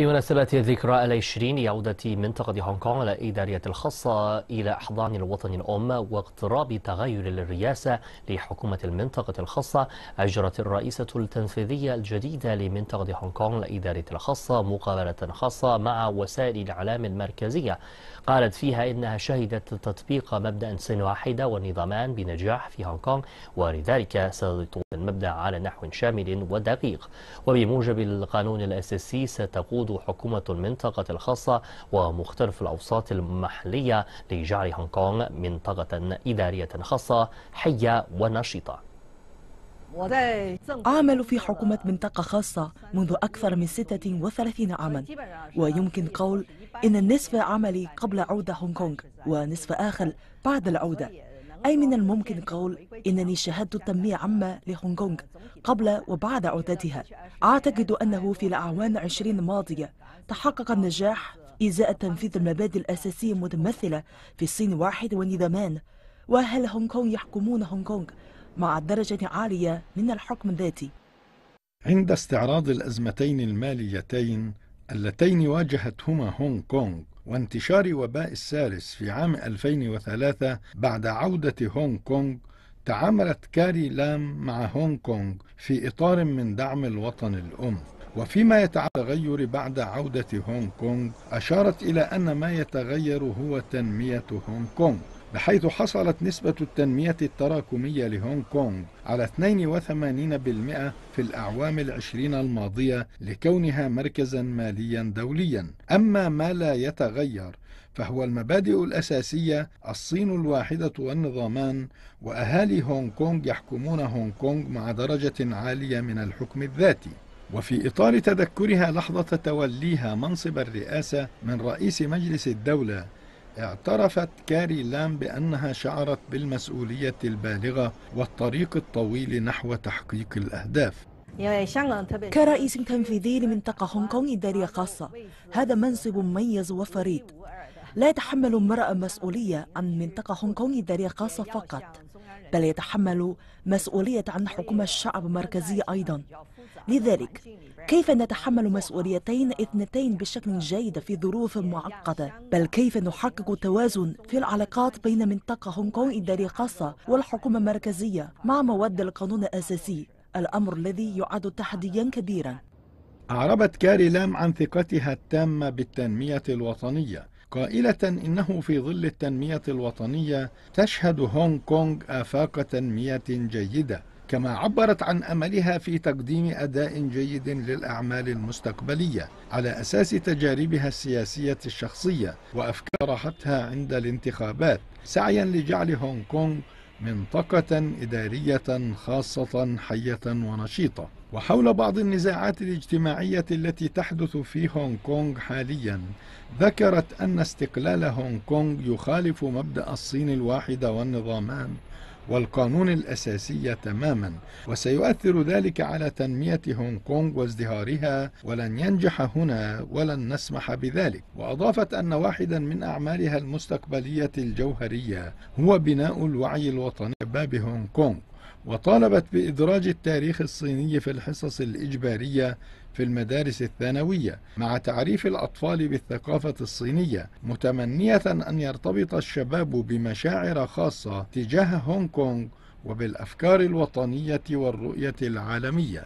بمناسبة الذكرى العشرين لعودة منطقة هونغ كونغ الإدارية الخاصة إلى أحضان الوطن الأم واقتراب تغير الرئاسة لحكومة المنطقة الخاصة أجرت الرئيسة التنفيذية الجديدة لمنطقة هونغ كونغ الإدارية الخاصة مقابلة خاصة مع وسائل الإعلام المركزية قالت فيها إنها شهدت تطبيق مبدأ سن واحدة والنظامان بنجاح في هونغ كونغ ولذلك سيطول المبدأ على نحو شامل ودقيق وبموجب القانون الأساسي ستقود تعود حكومة المنطقة الخاصة ومختلف الأوساط المحلية لجعل هونغ كونغ منطقة إدارية خاصة حية ونشطة أعمل في حكومة منطقة خاصة منذ أكثر من 36 عاما ويمكن قول إن النصف عملي قبل عودة هونغ كونغ ونصف آخر بعد العودة أي من الممكن قول إنني شاهدت تنمية عامة لهونغ كونغ قبل وبعد عودتها أعتقد أنه في الأعوام العشرين الماضية تحقق النجاح إزاء تنفيذ المبادئ الأساسية المتمثلة في الصين واحد ونظامان وأهل هونغ كونغ يحكمون هونغ كونغ مع درجة عالية من الحكم الذاتي عند استعراض الأزمتين الماليتين اللتين واجهتهما هونغ كونغ وانتشار وباء السارس في عام 2003 بعد عودة هونغ كونغ تعاملت كاري لام مع هونغ كونغ في إطار من دعم الوطن الأم وفيما يتعلق تغير بعد عودة هونغ كونغ أشارت إلى أن ما يتغير هو تنمية هونغ كونغ بحيث حصلت نسبة التنمية التراكمية لهونغ كونغ على 82% في الأعوام العشرين الماضية لكونها مركزا ماليا دوليا أما ما لا يتغير فهو المبادئ الأساسية الصين الواحدة والنظامان وأهالي هونغ كونغ يحكمون هونغ كونغ مع درجة عالية من الحكم الذاتي وفي إطار تذكرها لحظة توليها منصب الرئاسة من رئيس مجلس الدولة اعترفت كاري لام بأنها شعرت بالمسؤولية البالغة والطريق الطويل نحو تحقيق الأهداف كرئيس تنفيذي لمنطقة هونغ كونغ إدارية خاصة هذا منصب مميز وفريد لا يتحمل المرأة مسؤولية عن منطقة هونغ كونغ إدارية خاصة فقط بل يتحمل مسؤولية عن حكومة الشعب المركزية أيضا لذلك كيف نتحمل مسؤوليتين اثنتين بشكل جيد في ظروف معقدة بل كيف نحقق توازن في العلاقات بين منطقة هونغ كونغ إدارية خاصة والحكومة المركزية مع مواد القانون الأساسي الأمر الذي يعد تحديا كبيرا أعربت كاري لام عن ثقتها التامة بالتنمية الوطنية قائلة إنه في ظل التنمية الوطنية تشهد هونغ كونغ آفاق تنمية جيدة كما عبرت عن املها في تقديم اداء جيد للاعمال المستقبليه على اساس تجاربها السياسيه الشخصيه وافكار طرحتها عند الانتخابات سعيا لجعل هونغ كونغ منطقه اداريه خاصه حيه ونشيطه وحول بعض النزاعات الاجتماعية التي تحدث في هونغ كونغ حاليا ذكرت أن استقلال هونغ كونغ يخالف مبدأ الصين الواحدة والنظامان والقانون الأساسي تماما وسيؤثر ذلك على تنمية هونغ كونغ وازدهارها ولن ينجح هنا ولن نسمح بذلك وأضافت أن واحدا من أعمالها المستقبلية الجوهرية هو بناء الوعي الوطني باب هونغ كونغ وطالبت بإدراج التاريخ الصيني في الحصص الإجبارية في المدارس الثانوية مع تعريف الأطفال بالثقافة الصينية متمنية أن يرتبط الشباب بمشاعر خاصة تجاه هونغ كونغ وبالأفكار الوطنية والرؤية العالمية